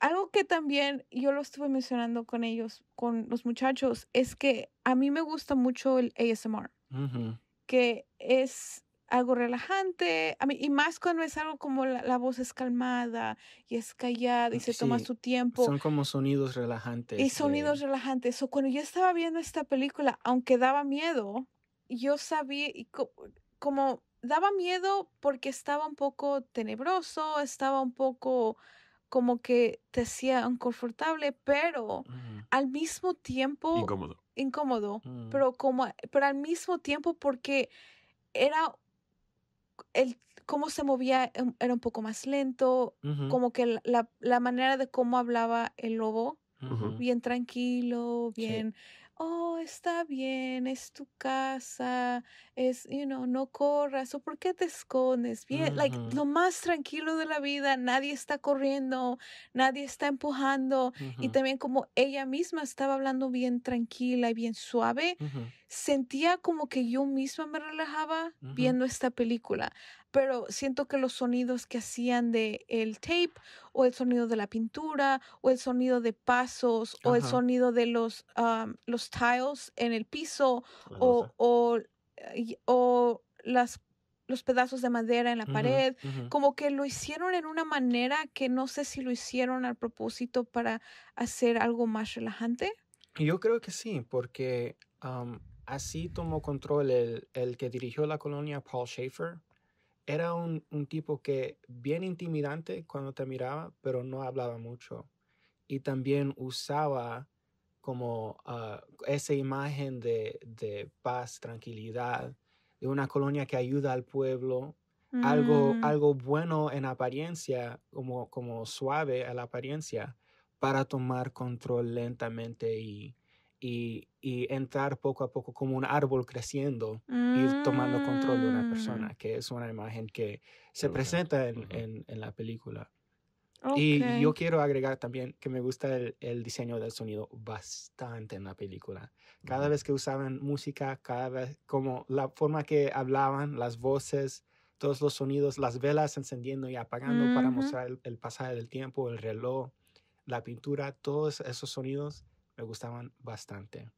Algo que también yo lo estuve mencionando con ellos, con los muchachos, es que a mí me gusta mucho el ASMR, que es algo relajante, a y más cuando es algo como la, voz es calmada y es callada y mm, se toma su tiempo. Son como sonidos relajantes. Y sonidos relajantes. O cuando yo estaba viendo esta película, aunque daba miedo, yo sabía, y como daba miedo porque estaba un poco tenebroso, estaba un poco como que te hacía inconfortable, pero al mismo tiempo... Incómodo. Incómodo, mm. pero, como, pero al mismo tiempo porque era el cómo se movía em, era un poco más lento, como que la, la, manera de cómo hablaba el lobo, bien tranquilo, bien, está bien, es tu casa, es, you know, no corras, o por qué te escondes, bien, like, lo más tranquilo de la vida, nadie está corriendo, nadie está empujando, y también como ella misma estaba hablando bien tranquila y bien suave, sentía como que yo misma me relajaba viendo esta película, pero siento que los sonidos que hacían de el tape, o el sonido de la pintura, o el sonido de pasos, o el sonido de los, um, los tiles, en el piso o, o, las, los pedazos de madera en la pared, como que lo hicieron en una manera que no sé si lo hicieron al propósito para hacer algo más relajante. Yo creo que sí, porque así tomó control el, que dirigió la colonia, Paul Schaefer. Era un, un tipo que bien intimidante cuando te miraba, pero no hablaba mucho. Y también usaba como ah, esa imagen de, paz, tranquilidad, de una colonia que ayuda al pueblo, algo, mm. algo bueno en apariencia, como, como suave a la apariencia, para tomar control lentamente y, y, entrar poco a poco como un árbol creciendo, ir tomando control de una mm. persona, que es una imagen que se presenta en la película. Y yo quiero agregar también que me gusta el, diseño del sonido bastante en la película. Cada vez que usaban música, cada vez como la forma que hablaban, las voces, todos los sonidos, las velas encendiendo y apagando para mostrar el, el, pasaje del tiempo, el reloj, la pintura, todos esos sonidos me gustaban bastante.